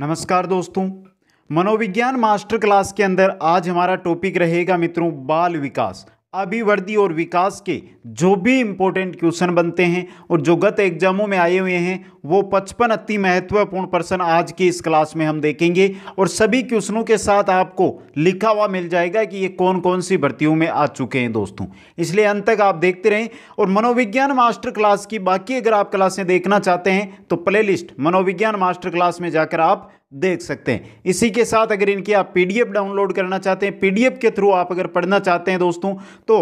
नमस्कार दोस्तों मनोविज्ञान मास्टर क्लास के अंदर आज हमारा टॉपिक रहेगा मित्रों बाल विकास अभिवृद्धि और विकास के जो भी इम्पोर्टेंट क्वेश्चन बनते हैं और जो गत एग्जामों में आए हुए हैं वो पचपन अति महत्वपूर्ण प्रश्न आज की इस क्लास में हम देखेंगे और सभी क्वेश्चनों के साथ आपको लिखा हुआ मिल जाएगा कि ये कौन कौन सी भर्तियों में आ चुके हैं दोस्तों इसलिए अंत तक आप देखते रहें और मनोविज्ञान मास्टर क्लास की बाकी अगर आप क्लासें देखना चाहते हैं तो प्ले मनोविज्ञान मास्टर क्लास में जाकर आप देख सकते हैं इसी के साथ अगर इनकी आप पीडीएफ डाउनलोड करना चाहते हैं पीडीएफ के थ्रू आप अगर पढ़ना चाहते हैं दोस्तों तो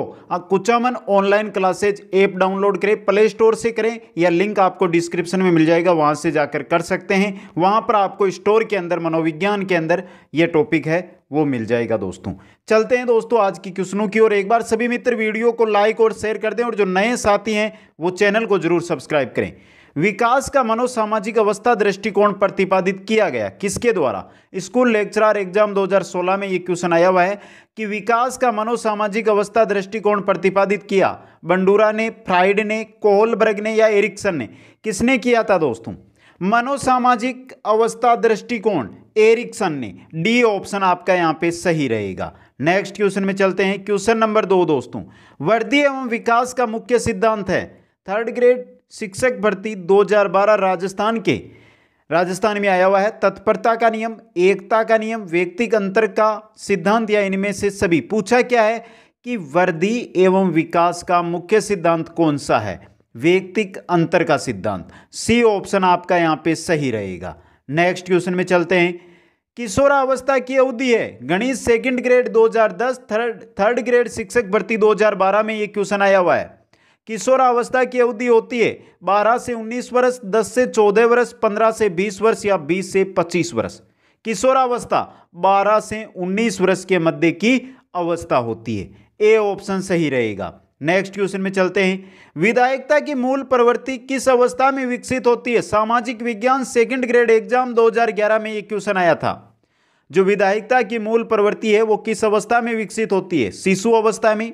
Kuchaman online classes app download करें प्ले स्टोर से करें या लिंक आपको डिस्क्रिप्शन में मिल जाएगा वहां से जाकर कर सकते हैं वहां पर आपको स्टोर के अंदर मनोविज्ञान के अंदर यह टॉपिक है वो मिल जाएगा दोस्तों चलते हैं दोस्तों आज की क्वेश्चनों की ओर एक बार सभी मित्र वीडियो को लाइक और शेयर कर दें और जो नए साथी हैं वो चैनल को जरूर सब्सक्राइब करें विकास का मनोसामाजिक अवस्था दृष्टिकोण प्रतिपादित किया गया किसके द्वारा स्कूल लेक्चरर एग्जाम 2016 में ये क्वेश्चन आया हुआ है कि विकास का मनोसामाजिक अवस्था दृष्टिकोण प्रतिपादित किया बंडूरा ने फ्राइड ने कोहलबर्ग ने या एरिक्सन ने किसने किया था दोस्तों मनोसामाजिक अवस्था दृष्टिकोण एरिक्सन ने डी ऑप्शन आपका यहाँ पे सही रहेगा नेक्स्ट क्वेश्चन में चलते हैं क्वेश्चन नंबर दो दोस्तों वर्दी एवं विकास का मुख्य सिद्धांत है थर्ड ग्रेड शिक्षक भर्ती 2012 राजस्थान के राजस्थान में आया हुआ है तत्परता का नियम एकता का नियम व्यक्तिक अंतर का सिद्धांत या इनमें से सभी पूछा क्या है कि वर्दी एवं विकास का मुख्य सिद्धांत कौन सा है व्यक्तिक अंतर का सिद्धांत सी ऑप्शन आपका यहाँ पे सही रहेगा नेक्स्ट क्वेश्चन में चलते हैं किशोरावस्था की अवधि है गणित second grade 2010 third third grade शिक्षक भर्ती 2012 में ये क्वेश्चन आया हुआ है किशोरावस्था की अवधि होती है 12 से 19 वर्ष 10 से 14 वर्ष 15 से 20 वर्ष या 20 से 25 वर्ष किशोरावस्था 12 से 19 वर्ष के मध्य की अवस्था होती है ए ऑप्शन सही रहेगा नेक्स्ट क्वेश्चन में चलते हैं विधायकता की मूल प्रवृत्ति किस अवस्था में विकसित होती है सामाजिक विज्ञान सेकंड ग्रेड एग्जाम 2011 में ये क्वेश्चन आया था जो विधायकता की मूल प्रवृत्ति है वो किस अवस्था में विकसित होती है शिशु अवस्था में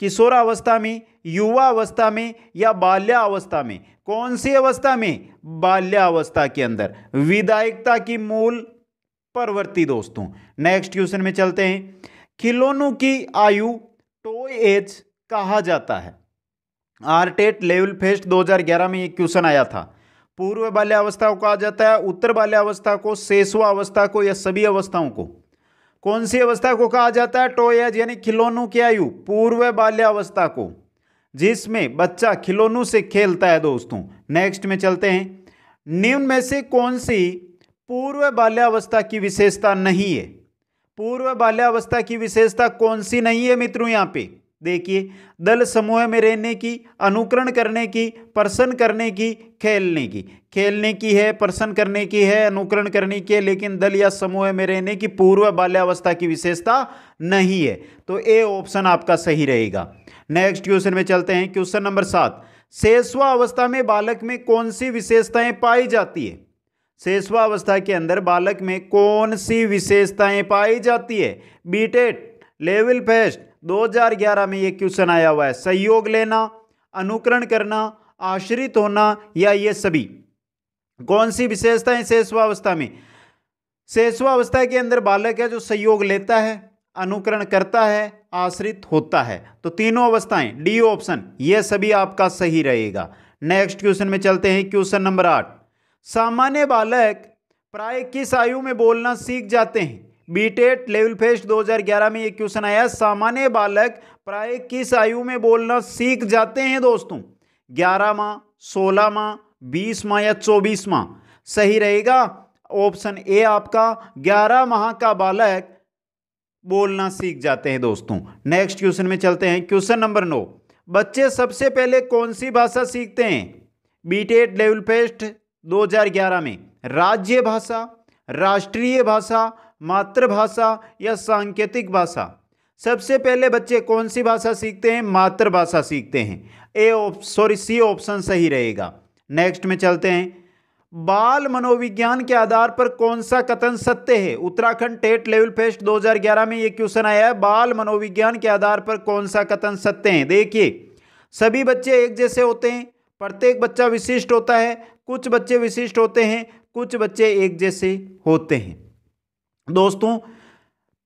किशोरावस्था में युवा अवस्था में या बाल्यावस्था में कौन सी अवस्था में बाल्यावस्था के अंदर विधायकता की मूल परवर्ती दोस्तों नेक्स्ट क्वेश्चन में चलते हैं खिलौनों की आयु टो एज कहा जाता है आरटेट लेवल फेस्ट 2011 में एक क्वेश्चन आया था पूर्व बाल्यावस्था को कहा जाता है उत्तर बाल्यावस्था को शेषवा अवस्था को या सभी अवस्थाओं को कौन सी अवस्था को कहा जाता है टो एज यानी खिलौनों की आयु पूर्व बाल्यावस्था को जिसमें बच्चा खिलौनों से खेलता है दोस्तों नेक्स्ट में चलते हैं निम्न में से कौन सी पूर्व बाल्यावस्था की विशेषता नहीं है पूर्व बाल्यावस्था की विशेषता कौन सी नहीं है मित्रों यहाँ पे देखिए दल समूह में रहने की अनुकरण करने की प्रसन्न करने की खेलने की खेलने की है प्रसन्न करने की है अनुकरण करने की है लेकिन दल या समूह में रहने की पूर्व बाल्यावस्था की विशेषता नहीं है तो ए ऑप्शन आपका सही रहेगा नेक्स्ट क्वेश्चन में चलते हैं क्वेश्चन नंबर सात शेषवावस्था में बालक में कौन सी विशेषताएं पाई जाती है शेषवावस्था के अंदर बालक में कौन सी विशेषताएं पाई जाती है बीटेट लेवल फेस्ट 2011 में ये क्वेश्चन आया हुआ है सहयोग लेना अनुकरण करना आश्रित होना या ये सभी कौन सी विशेषताएं शेषवावस्था में शेषवावस्था के अंदर बालक है जो सहयोग लेता है अनुकरण करता है आश्रित होता है तो तीनों अवस्थाएं डी ऑप्शन यह सभी आपका सही रहेगा नेक्स्ट क्वेश्चन में चलते हैं क्वेश्चन नंबर आठ सामान्य बालक प्राय किस आयु में बोलना सीख जाते हैं बीटेट लेवल फेस्ट 2011 में ये क्वेश्चन आया सामान्य बालक प्राय किस आयु में बोलना सीख जाते हैं दोस्तों ग्यारह माह सोलह माह बीस माह या चौबीस माह सही रहेगा ऑप्शन ए आपका ग्यारह माह का बालक बोलना सीख जाते हैं दोस्तों नेक्स्ट क्वेश्चन में चलते हैं क्वेश्चन नंबर नौ बच्चे सबसे पहले कौन सी भाषा सीखते हैं बीटेट लेवल फेस्ट 2011 में राज्य भाषा राष्ट्रीय भाषा मातृभाषा या सांकेतिक भाषा सबसे पहले बच्चे कौन सी भाषा सीखते हैं मातृभाषा सीखते हैं ए सॉरी सी ऑप्शन सही रहेगा नेक्स्ट में चलते हैं बाल मनोविज्ञान के आधार पर कौन सा कथन सत्य है उत्तराखंड टेट लेवल फेस्ट 2011 में यह क्वेश्चन आया है बाल मनोविज्ञान के आधार पर कौन सा कथन सत्य है देखिए सभी बच्चे एक जैसे होते हैं प्रत्येक बच्चा विशिष्ट होता है कुछ बच्चे विशिष्ट होते हैं कुछ बच्चे एक जैसे होते हैं दोस्तों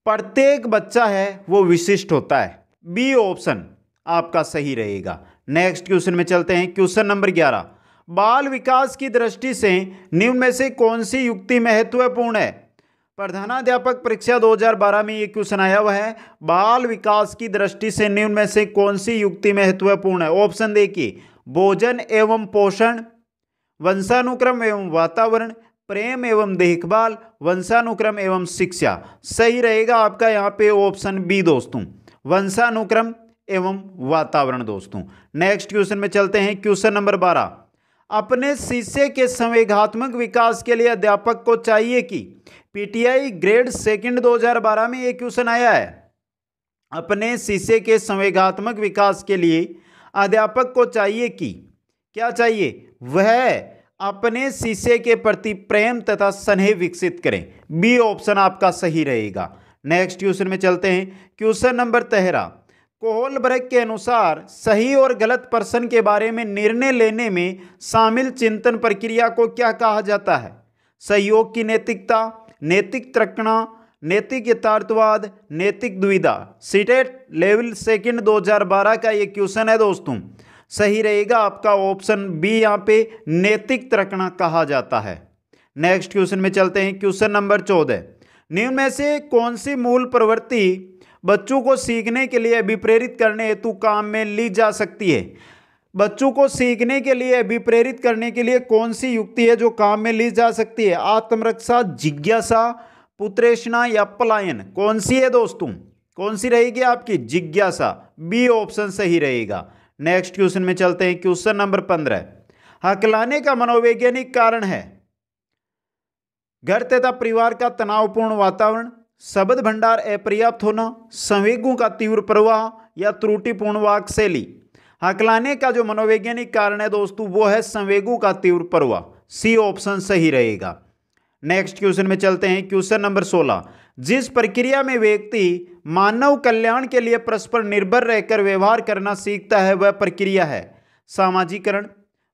प्रत्येक बच्चा है वो विशिष्ट होता है बी ऑप्शन आपका सही रहेगा नेक्स्ट क्वेश्चन में चलते हैं क्वेश्चन नंबर ग्यारह बाल विकास की दृष्टि से निम्न में से कौन सी युक्ति महत्वपूर्ण है प्रधानाध्यापक परीक्षा 2012 में ये क्वेश्चन आया हुआ है बाल विकास की दृष्टि से निम्न में से कौन सी युक्ति महत्वपूर्ण है ऑप्शन देखिए भोजन एवं पोषण वंशानुक्रम एवं वातावरण प्रेम एवं देखभाल वंशानुक्रम एवं शिक्षा सही रहेगा आपका यहाँ पे ऑप्शन बी दोस्तों वंशानुक्रम एवं वातावरण दोस्तों नेक्स्ट क्वेश्चन में चलते हैं क्वेश्चन नंबर बारह अपने शिष्य के संवेगात्मक विकास के लिए अध्यापक को चाहिए कि पीटीआई ग्रेड सेकंड 2012 में ये क्वेश्चन आया है अपने शिष्य के संवेगात्मक विकास के लिए अध्यापक को चाहिए कि क्या चाहिए वह अपने शीशे के प्रति प्रेम तथा स्नेह विकसित करें बी ऑप्शन आपका सही रहेगा नेक्स्ट क्वेश्चन में चलते हैं क्वेश्चन नंबर तेहरा कोहोल ब्रेक के अनुसार सही और गलत पर्सन के बारे में निर्णय लेने में शामिल चिंतन प्रक्रिया को क्या कहा जाता है सहयोग की नैतिकता नैतिक त्रकणा नैतिक यथार्थवाद नैतिक दुविधा सीटेट लेवल सेकंड 2012 का ये क्वेश्चन है दोस्तों सही रहेगा आपका ऑप्शन बी यहाँ पे नैतिक त्रकणा कहा जाता है नेक्स्ट क्वेश्चन में चलते हैं क्वेश्चन नंबर चौदह निम्न में से कौन सी मूल प्रवृत्ति बच्चों को सीखने के लिए अभिप्रेरित करने हेतु काम में ली जा सकती है बच्चों को सीखने के लिए अभिप्रेरित करने के लिए कौन सी युक्ति है जो काम में ली जा सकती है आत्मरक्षा जिज्ञासा पुत्रेषणा या पलायन कौन सी है दोस्तों कौन सी रहेगी आपकी जिज्ञासा बी ऑप्शन सही रहेगा नेक्स्ट क्वेश्चन में चलते हैं क्वेश्चन नंबर पंद्रह हकलाने का मनोवैज्ञानिक कारण है घर तथा परिवार का तनावपूर्ण वातावरण शब्द भंडार अपर्याप्त होना संवेगों का तीव्र प्रवाह या त्रुटिपूर्ण वाक शैली हकलाने का जो मनोवैज्ञानिक कारण है दोस्तों वो है संवेगों का तीव्र प्रवाह सी ऑप्शन सही रहेगा नेक्स्ट क्वेश्चन में चलते हैं क्वेश्चन नंबर सोलह जिस प्रक्रिया में व्यक्ति मानव कल्याण के लिए परस्पर निर्भर रहकर व्यवहार करना सीखता है वह प्रक्रिया है सामाजिकरण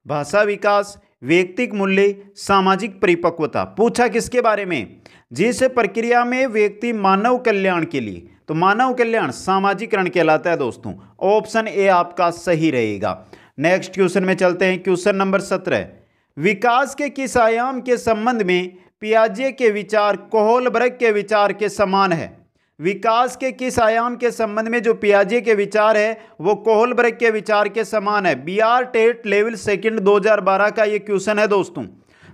भाषा विकास व्यक्तिक मूल्य सामाजिक परिपक्वता पूछा किसके बारे में जिस प्रक्रिया में व्यक्ति मानव कल्याण के लिए तो मानव कल्याण सामाजिकरण कहलाता है दोस्तों ऑप्शन ए आपका सही रहेगा नेक्स्ट क्वेश्चन में चलते हैं क्वेश्चन नंबर सत्रह विकास के किस आयाम के संबंध में पियाजे के विचार कोहल वर्ग के विचार के समान है विकास के किस आयाम के संबंध में जो पियाजे के विचार है वो कोहल वर्ग के विचार के समान है B R TET level second 2012 का ये क्वेश्चन है दोस्तों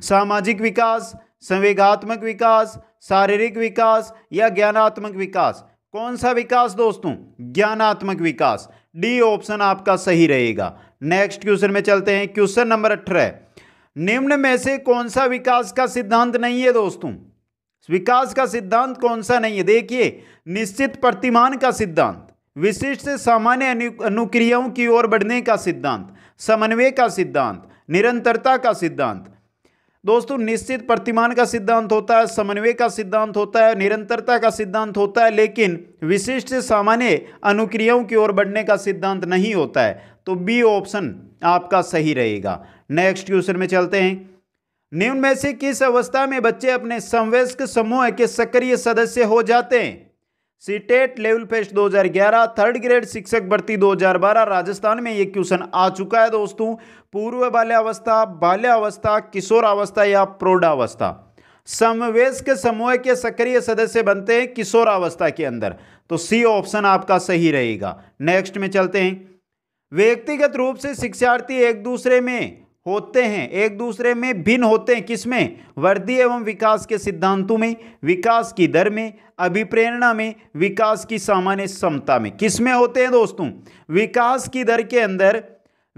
सामाजिक विकास संवेगात्मक विकास शारीरिक विकास या ज्ञानात्मक विकास कौन सा विकास दोस्तों ज्ञानात्मक विकास डी ऑप्शन आपका सही रहेगा नेक्स्ट क्वेश्चन में चलते हैं क्वेश्चन नंबर अठारह निम्न में से कौन सा विकास का सिद्धांत नहीं है दोस्तों विकास का सिद्धांत कौन सा नहीं है देखिए निश्चित प्रतिमान का सिद्धांत विशिष्ट से सामान्य अनुक्रियाओं की ओर बढ़ने का सिद्धांत समन्वय का सिद्धांत निरंतरता का सिद्धांत दोस्तों निश्चित प्रतिमान का सिद्धांत होता है समन्वय का सिद्धांत होता है निरंतरता का सिद्धांत होता है लेकिन विशिष्ट से सामान्य अनुक्रियाओं की ओर बढ़ने का सिद्धांत नहीं होता है तो बी ऑप्शन आपका सही रहेगा नेक्स्ट क्वेश्चन में चलते हैं निम्न में से किस अवस्था में बच्चे अपने संवेस्क समूह के सक्रिय सदस्य हो जाते हैं CTET level first 2011 third grade शिक्षक भर्ती 2012 राजस्थान में ये क्वेश्चन आ चुका है दोस्तों पूर्व बाल्यावस्था बाल्यावस्था किशोरावस्था या प्रौढ़ावस्था समवेश समूह के सक्रिय सदस्य बनते हैं किशोरावस्था के अंदर तो सी ऑप्शन आपका सही रहेगा नेक्स्ट में चलते हैं व्यक्तिगत रूप से शिक्षार्थी एक दूसरे में होते हैं एक दूसरे में भिन्न होते हैं किसमें वृद्धि एवं विकास के सिद्धांतों में विकास की दर में अभिप्रेरणा में विकास की सामान्य क्षमता में किसमें होते हैं दोस्तों विकास की दर के अंदर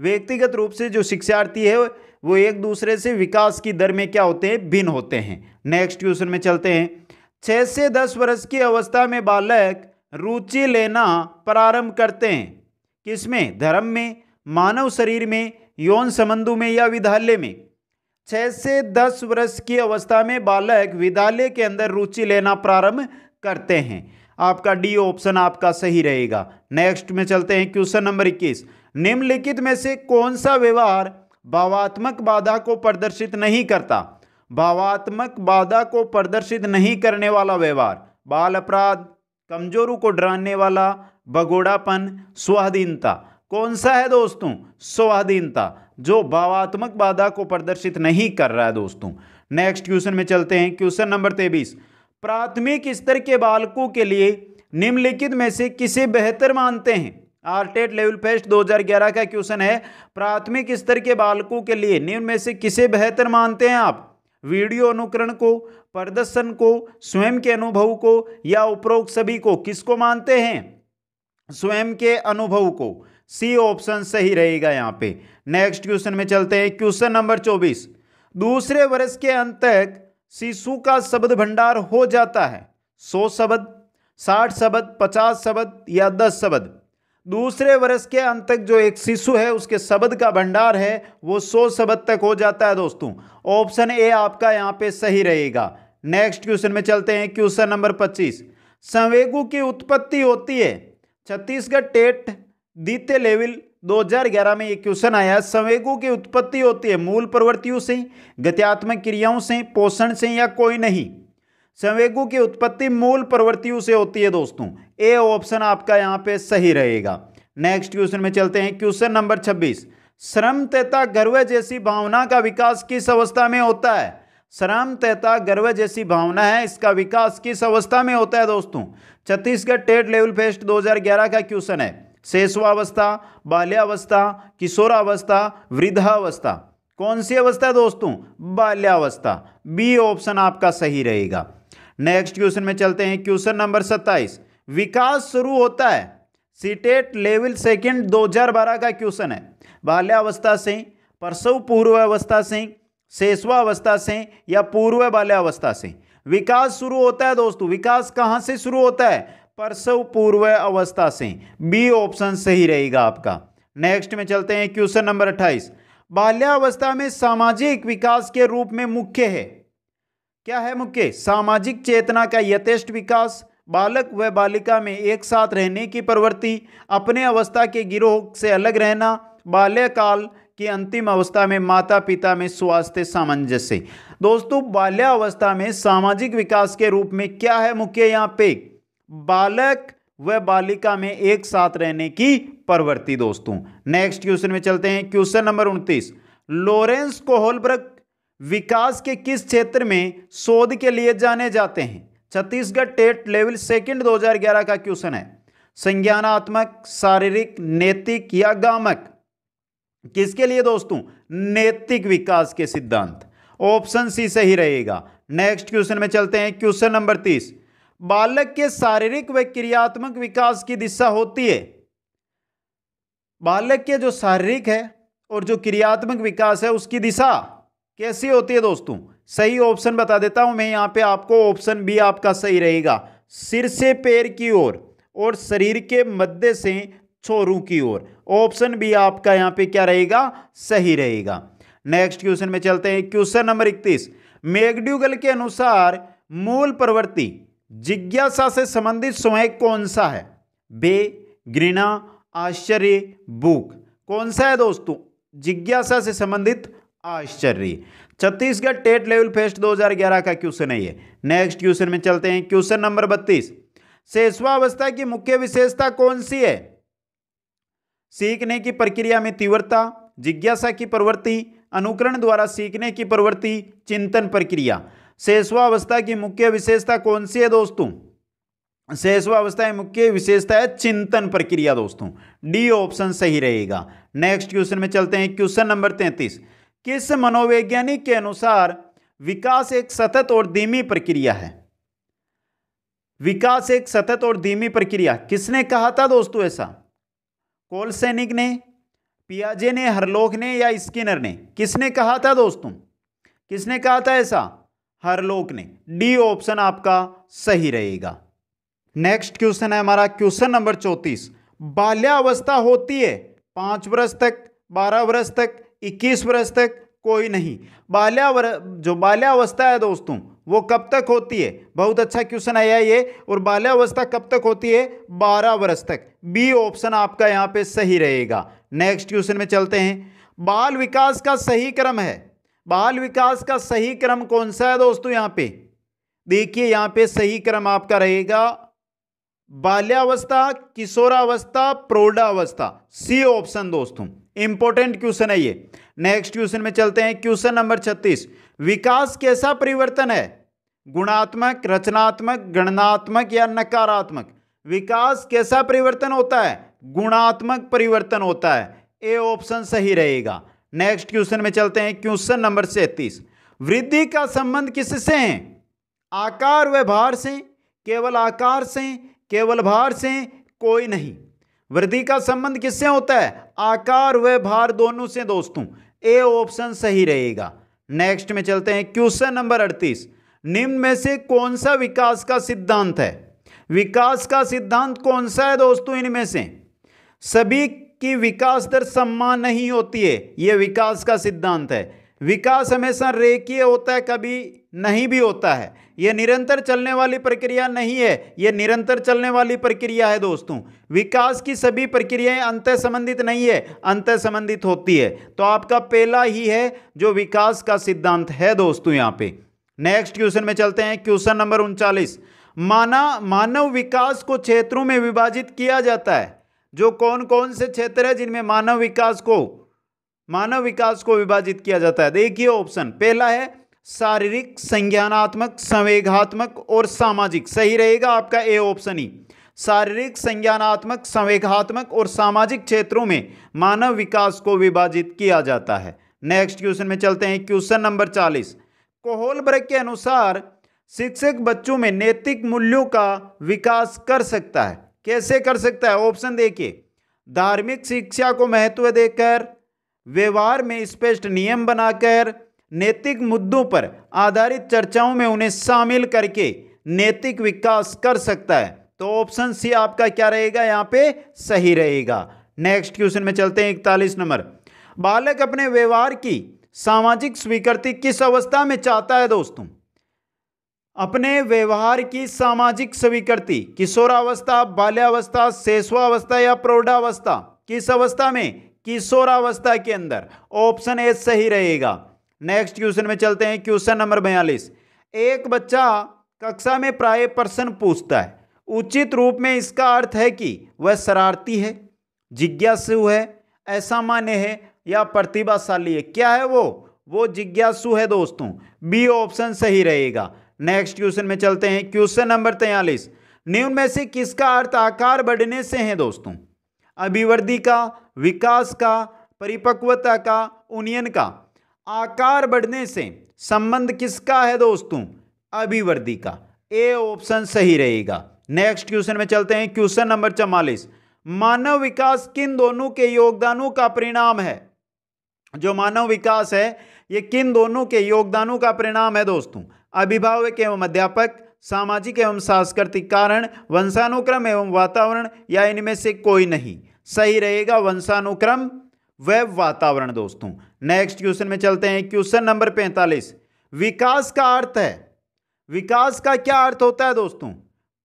व्यक्तिगत रूप से जो शिक्षार्थी है वो एक दूसरे से विकास की दर में क्या होते हैं भिन्न होते हैं नेक्स्ट क्वेश्चन में चलते हैं छः से दस वर्ष की अवस्था में बालक रुचि लेना प्रारंभ करते हैं किसमें धर्म में मानव शरीर में यौन संबंधों में या विद्यालय में छह से दस वर्ष की अवस्था में बालक विद्यालय के अंदर रुचि लेना प्रारंभ करते हैं आपका डी ऑप्शन आपका सही रहेगा नेक्स्ट में चलते हैं क्वेश्चन नंबर इक्कीस निम्नलिखित में से कौन सा व्यवहार भावात्मक बाधा को प्रदर्शित नहीं करता भावात्मक बाधा को प्रदर्शित नहीं करने वाला व्यवहार बाल अपराध कमजोरों को डराने वाला भगोड़ापन स्वाधीनता कौन सा है दोस्तों स्वाधीनता जो भावात्मक बाधा को प्रदर्शित नहीं कर रहा है दोस्तों नेक्स्ट क्वेश्चन में चलते हैं क्वेश्चन नंबर तेबीस प्राथमिक स्तर के बालकों के लिए निम्नलिखित में से किसे बेहतर मानते हैं आरटेट लेवल फेस्ट 2011 का क्वेश्चन है प्राथमिक स्तर के बालकों के लिए निम्न में से किसे बेहतर मानते हैं आप वीडियो अनुकरण को प्रदर्शन को स्वयं के अनुभव को या उपरोक्त सभी को किसको मानते हैं स्वयं के अनुभव को सी ऑप्शन सही रहेगा यहाँ पे नेक्स्ट क्वेश्चन में चलते हैं क्वेश्चन नंबर चौबीस दूसरे वर्ष के अंत तक शिशु का शब्द भंडार हो जाता है सौ शब्द साठ शब्द पचास शब्द या दस शब्द दूसरे वर्ष के अंत तक जो एक शिशु है उसके शब्द का भंडार है वो सौ शब्द तक हो जाता है दोस्तों ऑप्शन ए आपका यहाँ पे सही रहेगा नेक्स्ट क्वेश्चन में चलते हैं क्वेश्चन नंबर पच्चीस संवेगु की उत्पत्ति होती है छत्तीसगढ़ टेट द्वितीय लेवल 2011 में ये क्वेश्चन आया संवेगों की उत्पत्ति होती है मूल प्रवृत्तियों से गत्यात्मक क्रियाओं से पोषण से या कोई नहीं संवेगों की उत्पत्ति मूल प्रवृत्तियों से होती है दोस्तों ए ऑप्शन आपका यहाँ पे सही रहेगा नेक्स्ट क्वेश्चन में चलते हैं क्वेश्चन नंबर छब्बीस श्रम तथा गर्व जैसी भावना का विकास किस अवस्था में होता है श्रम तथा गर्व जैसी भावना है इसका विकास किस अवस्था में होता है दोस्तों छत्तीसगढ़ टेट लेवल फेस्ट 2011 का क्वेश्चन है शेषवावस्था बाल्यावस्था किशोरावस्था वृद्धावस्था कौन सी अवस्था दोस्तों बाल्यावस्था बी ऑप्शन आपका सही रहेगा नेक्स्ट क्वेश्चन में चलते हैं क्वेश्चन नंबर सत्ताईस विकास शुरू होता है सीटेट e लेवल सेकंड 2012 का क्वेश्चन है बाल्यावस्था से प्रसव पूर्वावस्था से शेषवावस्था से या पूर्व बाल्यावस्था से विकास शुरू होता है दोस्तों विकास कहाँ से शुरू होता है परसव पूर्व अवस्था से बी ऑप्शन सही रहेगा आपका नेक्स्ट में चलते हैं क्वेश्चन नंबर अट्ठाईस बाल्यावस्था में सामाजिक विकास के रूप में मुख्य है क्या है मुख्य सामाजिक चेतना का यथेष्ट विकास बालक व बालिका में एक साथ रहने की प्रवृत्ति अपने अवस्था के गिरोह से अलग रहना बाल्यकाल की अंतिम अवस्था में माता पिता में स्वास्थ्य सामंजस्य दोस्तों बाल्यावस्था में सामाजिक विकास के रूप में क्या है मुख्य यहाँ पे बालक व बालिका में एक साथ रहने की प्रवृत्ति दोस्तों नेक्स्ट क्वेश्चन में चलते हैं क्वेश्चन नंबर उनतीस लॉरेंस कोहलब्रक विकास के किस क्षेत्र में शोध के लिए जाने जाते हैं छत्तीसगढ़ टेट लेवल सेकंड 2011 का क्वेश्चन है संज्ञानात्मक शारीरिक नैतिक या गामक किसके लिए दोस्तों नैतिक विकास के सिद्धांत ऑप्शन सी सही रहेगा नेक्स्ट क्वेश्चन में चलते हैं क्वेश्चन नंबर तीस बालक के शारीरिक व क्रियात्मक विकास की दिशा होती है बालक के जो शारीरिक है और जो क्रियात्मक विकास है उसकी दिशा कैसी होती है दोस्तों सही ऑप्शन बता देता हूं मैं यहां पे आपको ऑप्शन बी आपका सही रहेगा सिर से पैर की ओर और, और शरीर के मध्य से छोरों की ओर ऑप्शन बी आपका यहां पे क्या रहेगा सही रहेगा नेक्स्ट क्वेश्चन में चलते हैं क्वेश्चन नंबर इकतीस मैगड्यूगल के अनुसार मूल प्रवृत्ति जिज्ञासा से संबंधित संवेग कौन सा है बे घृणा आश्चर्य भूख कौन सा है दोस्तों जिज्ञासा से संबंधित आश्चर्य छत्तीसगढ़ टेट लेवल फेस्ट 2011 का क्वेश्चन है ये नेक्स्ट क्वेश्चन में चलते हैं क्वेश्चन नंबर बत्तीस शेषवावस्था की मुख्य विशेषता कौन सी है सीखने की प्रक्रिया में तीव्रता जिज्ञासा की प्रवृत्ति अनुकरण द्वारा सीखने की प्रवृत्ति चिंतन प्रक्रिया शेषवावस्था की मुख्य विशेषता कौन सी है दोस्तों शेषवावस्था की मुख्य विशेषता है चिंतन प्रक्रिया दोस्तों डी ऑप्शन सही रहेगा नेक्स्ट क्वेश्चन में चलते हैं क्वेश्चन नंबर तैंतीस किस मनोवैज्ञानिक के अनुसार विकास एक सतत और धीमी प्रक्रिया है विकास एक सतत और धीमी प्रक्रिया किसने कहा था दोस्तों ऐसा सैनिक ने पियाजे ने हरलोक ने या स्किनर ने किसने कहा था दोस्तों किसने कहा था ऐसा हरलोक ने डी ऑप्शन आपका सही रहेगा नेक्स्ट क्वेश्चन है हमारा क्वेश्चन नंबर चौंतीस बाल्यावस्था होती है पाँच वर्ष तक बारह वर्ष तक इक्कीस वर्ष तक कोई नहीं बाल्यावर जो बाल्यावस्था है दोस्तों वो कब तक होती है बहुत अच्छा क्वेश्चन आया ये और बाल्यावस्था कब तक होती है बारह वर्ष तक बी ऑप्शन आपका यहाँ पे सही रहेगा नेक्स्ट क्वेश्चन में चलते हैं बाल विकास का सही क्रम है बाल विकास का सही क्रम कौन सा है दोस्तों यहाँ पे देखिए यहाँ पे सही क्रम आपका रहेगा बाल्यावस्था किशोरावस्था प्रौढ़ावस्था सी ऑप्शन दोस्तों इंपॉर्टेंट क्वेश्चन है ये नेक्स्ट क्वेश्चन में चलते हैं क्वेश्चन नंबर छत्तीस विकास कैसा परिवर्तन है गुणात्मक रचनात्मक गणनात्मक या नकारात्मक विकास कैसा परिवर्तन होता है गुणात्मक परिवर्तन होता है ए ऑप्शन सही रहेगा नेक्स्ट क्वेश्चन में चलते हैं क्वेश्चन नंबर सैतीस वृद्धि का संबंध किससे है आकार व भार से केवल आकार से केवल भार से कोई नहीं वृद्धि का संबंध किससे होता है आकार व भार दोनों से दोस्तों ए ऑप्शन सही रहेगा नेक्स्ट में चलते हैं क्वेश्चन नंबर अड़तीस निम्न में से कौन सा विकास का सिद्धांत है विकास का सिद्धांत कौन सा है दोस्तों इनमें से सभी कि विकास दर सम्मान नहीं होती है ये विकास का सिद्धांत है विकास हमेशा रेखीय होता है कभी नहीं भी होता है यह निरंतर चलने वाली प्रक्रिया नहीं है ये निरंतर चलने वाली प्रक्रिया है दोस्तों विकास की सभी प्रक्रियाएं अंत संबंधित नहीं है अंत संबंधित होती है तो आपका पहला ही है जो विकास का सिद्धांत है दोस्तों यहाँ पे नेक्स्ट क्वेश्चन में चलते हैं क्वेश्चन नंबर उनचालीस माना मानव विकास को क्षेत्रों में विभाजित किया जाता है जो कौन कौन से क्षेत्र है जिनमें मानव विकास को मानव विकास को विभाजित किया जाता है देखिए ऑप्शन पहला है शारीरिक संज्ञानात्मक संवेगात्मक और सामाजिक सही रहेगा आपका ए ऑप्शन ही शारीरिक संज्ञानात्मक संवेघात्मक और सामाजिक क्षेत्रों में मानव विकास को विभाजित किया जाता है नेक्स्ट क्वेश्चन में चलते हैं क्वेश्चन नंबर चालीस कोहोल ब्रेक के अनुसार शिक्षक बच्चों में नैतिक मूल्यों का विकास कर सकता है कैसे कर सकता है ऑप्शन देखिए धार्मिक शिक्षा को महत्व देकर व्यवहार में स्पष्ट नियम बनाकर नैतिक मुद्दों पर आधारित चर्चाओं में उन्हें शामिल करके नैतिक विकास कर सकता है तो ऑप्शन सी आपका क्या रहेगा यहाँ पे सही रहेगा नेक्स्ट क्वेश्चन में चलते हैं इकतालीस नंबर बालक अपने व्यवहार की सामाजिक स्वीकृति किस अवस्था में चाहता है दोस्तों अपने व्यवहार की सामाजिक स्वीकृति किशोरावस्था बाल्यावस्था शेषवावस्था या प्रौढ़ावस्था किस अवस्था में किशोरावस्था के अंदर ऑप्शन ए सही रहेगा नेक्स्ट क्वेश्चन में चलते हैं क्वेश्चन नंबर बयालीस एक बच्चा कक्षा में प्राय प्रश्न पूछता है उचित रूप में इसका अर्थ है कि वह शरारती है जिज्ञासु है असामान्य है या प्रतिभाशाली है क्या है वो वो जिज्ञासु है दोस्तों बी ऑप्शन सही रहेगा नेक्स्ट क्वेश्चन में चलते हैं क्वेश्चन नंबर तैयलीस निम्न में से किसका अर्थ आकार बढ़ने से है दोस्तों अभिवृद्धि का विकास का परिपक्वता का उन्नयन का आकार बढ़ने से संबंध किसका है दोस्तों अभिवृद्धि का ए ऑप्शन सही रहेगा नेक्स्ट क्वेश्चन में चलते हैं क्वेश्चन नंबर चवालीस मानव विकास किन दोनों के योगदानों का परिणाम है जो मानव विकास है ये किन दोनों के योगदानों का परिणाम है दोस्तों अभिभावक एवं अध्यापक सामाजिक एवं सांस्कृतिक कारण वंशानुक्रम एवं वातावरण या इनमें से कोई नहीं सही रहेगा वंशानुक्रम व वातावरण दोस्तों नेक्स्ट क्वेश्चन में चलते हैं क्वेश्चन नंबर पैंतालीस विकास का अर्थ है विकास का क्या अर्थ होता है दोस्तों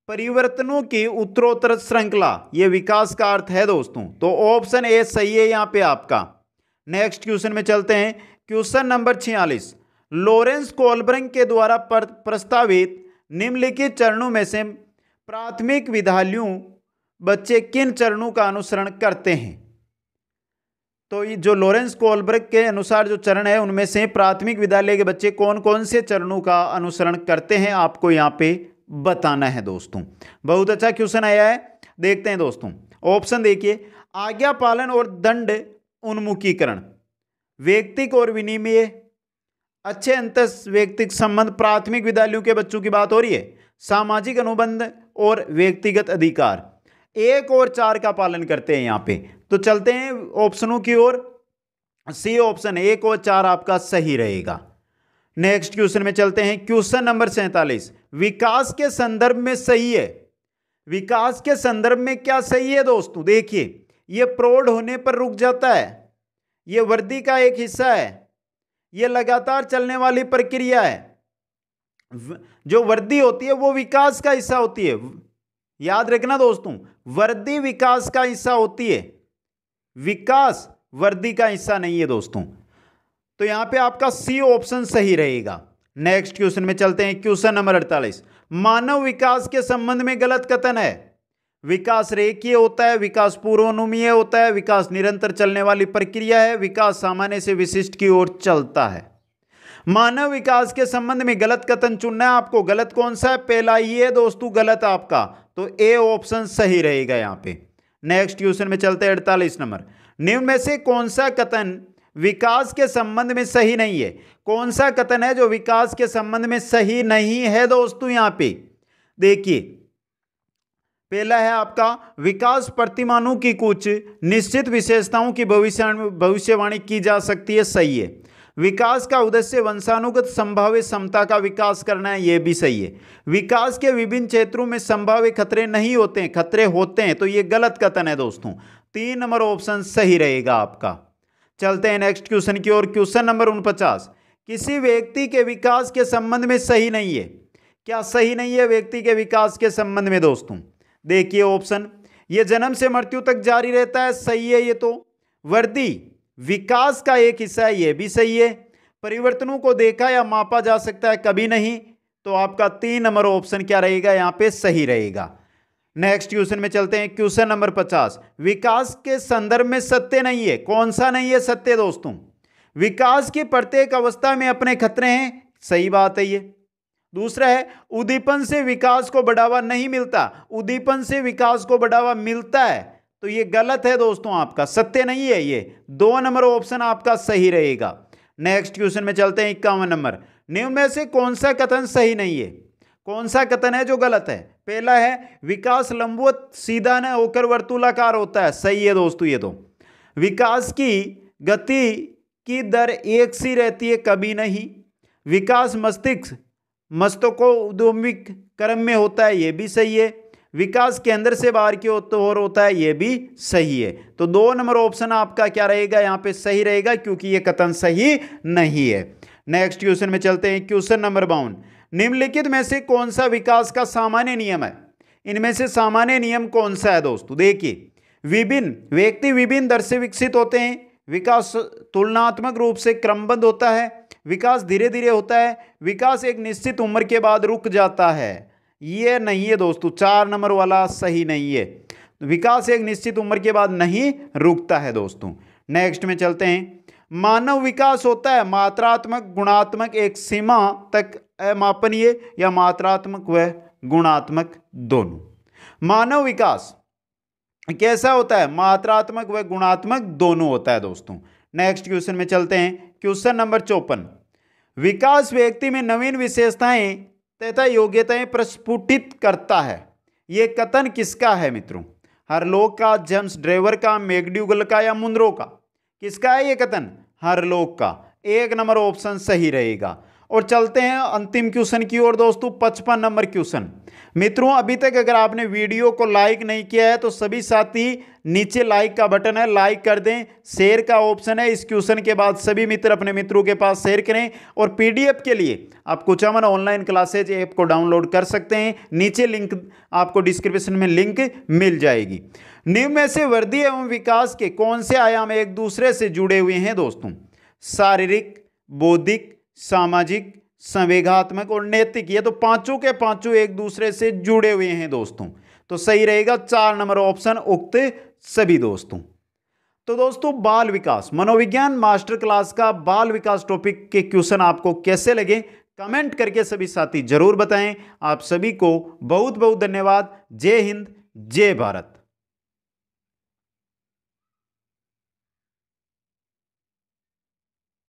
परिवर्तनों की उत्तरोत्तर श्रृंखला ये विकास का अर्थ है दोस्तों तो ऑप्शन ए सही है यहाँ पे आपका नेक्स्ट क्वेश्चन में चलते हैं क्वेश्चन नंबर छियालीस लॉरेंस कोलब्रंग के द्वारा प्रस्तावित निम्नलिखित चरणों में से प्राथमिक विद्यालयों बच्चे किन चरणों का अनुसरण करते हैं तो ये जो लॉरेंस कोलब्रग के अनुसार जो चरण है उनमें से प्राथमिक विद्यालय के बच्चे कौन कौन से चरणों का अनुसरण करते हैं आपको यहाँ पे बताना है दोस्तों बहुत अच्छा क्वेश्चन आया है देखते हैं दोस्तों ऑप्शन देखिए आज्ञा पालन और दंड उन्मुखीकरण व्यक्तिक और विनिमय अच्छे अंत व्यक्तिक संबंध प्राथमिक विद्यालयों के बच्चों की बात हो रही है सामाजिक अनुबंध और व्यक्तिगत अधिकार एक और चार का पालन करते हैं यहाँ पे तो चलते हैं ऑप्शनों की ओर सी ऑप्शन एक और चार आपका सही रहेगा नेक्स्ट क्वेश्चन में चलते हैं क्वेश्चन नंबर सैंतालीस विकास के संदर्भ में सही है विकास के संदर्भ में क्या सही है दोस्तों देखिए यह प्रौढ़ होने पर रुक जाता है यह वर्दी का एक हिस्सा है ये लगातार चलने वाली प्रक्रिया है जो वृद्धि होती है वो विकास का हिस्सा होती है याद रखना दोस्तों वृद्धि विकास का हिस्सा होती है विकास वृद्धि का हिस्सा नहीं है दोस्तों तो यहां पे आपका सी ऑप्शन सही रहेगा नेक्स्ट क्वेश्चन में चलते हैं क्वेश्चन नंबर अड़तालीस मानव विकास के संबंध में गलत कथन है विकास रेखीय होता है विकास पूर्वानुमीय होता है विकास निरंतर चलने वाली प्रक्रिया है विकास सामान्य से विशिष्ट की ओर चलता है मानव विकास के संबंध में गलत कथन चुनना है आपको गलत कौन सा है पहला है दोस्तों गलत आपका तो ए ऑप्शन सही रहेगा यहाँ पे नेक्स्ट क्वेश्चन में चलते हैं अड़तालीस नंबर निम्न में से कौन सा कथन विकास के संबंध में सही नहीं है कौन सा कथन है जो विकास के संबंध में सही नहीं है दोस्तों यहाँ पे देखिए पहला है आपका विकास प्रतिमानों की कुछ निश्चित विशेषताओं की भविष्य भविष्यवाणी की जा सकती है सही है विकास का उद्देश्य वंशानुगत संभाव्य क्षमता का विकास करना है ये भी सही है विकास के विभिन्न क्षेत्रों में संभाव्य खतरे नहीं होते हैं खतरे होते हैं तो ये गलत कथन है दोस्तों तीन नंबर ऑप्शन सही रहेगा आपका चलते हैं नेक्स्ट क्वेश्चन की ओर क्वेश्चन नंबर उनपचास किसी व्यक्ति के विकास के संबंध में सही नहीं है क्या सही नहीं है व्यक्ति के विकास के संबंध में दोस्तों देखिए ऑप्शन ये जन्म से मृत्यु तक जारी रहता है सही है ये तो वर्दी विकास का एक हिस्सा है ये भी सही है परिवर्तनों को देखा या मापा जा सकता है कभी नहीं तो आपका तीन नंबर ऑप्शन क्या रहेगा यहाँ पे सही रहेगा नेक्स्ट क्वेश्चन में चलते हैं क्वेश्चन नंबर पचास विकास के संदर्भ में सत्य नहीं है कौन सा नहीं है सत्य दोस्तों विकास की प्रत्येक अवस्था में अपने खतरे हैं सही बात है ये दूसरा है उद्दीपन से विकास को बढ़ावा नहीं मिलता उद्दीपन से विकास को बढ़ावा मिलता है तो ये गलत है दोस्तों आपका सत्य नहीं है ये दो नंबर ऑप्शन आपका सही रहेगा नेक्स्ट क्वेश्चन में चलते हैं इक्यावन नंबर निम्न में से कौन सा कथन सही नहीं है कौन सा कथन है जो गलत है पहला है विकास लंबवत सीधा न होकर वर्तूलाकार होता है सही है दोस्तों ये तो विकास की गति की दर एक सी रहती है कभी नहीं विकास मस्तिष्क उद्यमिक क्रम में होता है ये भी सही है विकास के अंदर से बाहर की ओर तो होता है ये भी सही है तो दो नंबर ऑप्शन आपका क्या रहेगा यहाँ पे सही रहेगा क्योंकि ये कथन सही नहीं है नेक्स्ट क्वेश्चन में चलते हैं क्वेश्चन नंबर बावन निम्नलिखित में से कौन सा विकास का सामान्य नियम है इनमें से सामान्य नियम कौन सा है दोस्तों देखिए विभिन्न व्यक्ति विभिन्न दर से विकसित होते हैं विकास तुलनात्मक रूप से क्रमबद्ध होता है विकास धीरे धीरे होता है विकास एक निश्चित उम्र के बाद रुक जाता है ये नहीं है दोस्तों चार नंबर वाला सही नहीं है विकास एक निश्चित उम्र के बाद नहीं रुकता है दोस्तों नेक्स्ट में चलते हैं मानव विकास होता है मात्रात्मक गुणात्मक एक सीमा तक मापनीय या मात्रात्मक व गुणात्मक दोनों मानव विकास कैसा होता है मात्रात्मक व गुणात्मक दोनों होता है दोस्तों नेक्स्ट क्वेश्चन में चलते हैं क्वेश्चन नंबर चौपन विकास व्यक्ति में नवीन विशेषताएं तथा योग्यताएं प्रस्फुटित करता है ये कथन किसका है मित्रों हर लोग का जेम्स ड्राइवर का मेगड्यूगल का या मुंद्रो का किसका है ये कथन हर लोग का एक नंबर ऑप्शन सही रहेगा और चलते हैं अंतिम क्वेश्चन की ओर दोस्तों पचपन नंबर क्वेश्चन मित्रों अभी तक अगर आपने वीडियो को लाइक नहीं किया है तो सभी साथी नीचे लाइक का बटन है लाइक कर दें शेयर का ऑप्शन है इस क्वेश्चन के बाद सभी मित्र अपने मित्रों के पास शेयर करें और पीडीएफ के लिए आप अमन ऑनलाइन क्लासेज ऐप को डाउनलोड कर सकते हैं नीचे लिंक आपको डिस्क्रिप्शन में लिंक मिल जाएगी निम्न में से वृद्धि एवं विकास के कौन से आयाम एक दूसरे से जुड़े हुए हैं दोस्तों शारीरिक बौद्धिक सामाजिक संवेगात्मक और नैतिक ये तो पांचों के पांचों एक दूसरे से जुड़े हुए हैं दोस्तों तो सही रहेगा चार नंबर ऑप्शन उक्त सभी दोस्तों तो दोस्तों बाल विकास मनोविज्ञान मास्टर क्लास का बाल विकास टॉपिक के क्वेश्चन आपको कैसे लगे कमेंट करके सभी साथी जरूर बताएं आप सभी को बहुत बहुत धन्यवाद जय हिंद जय भारत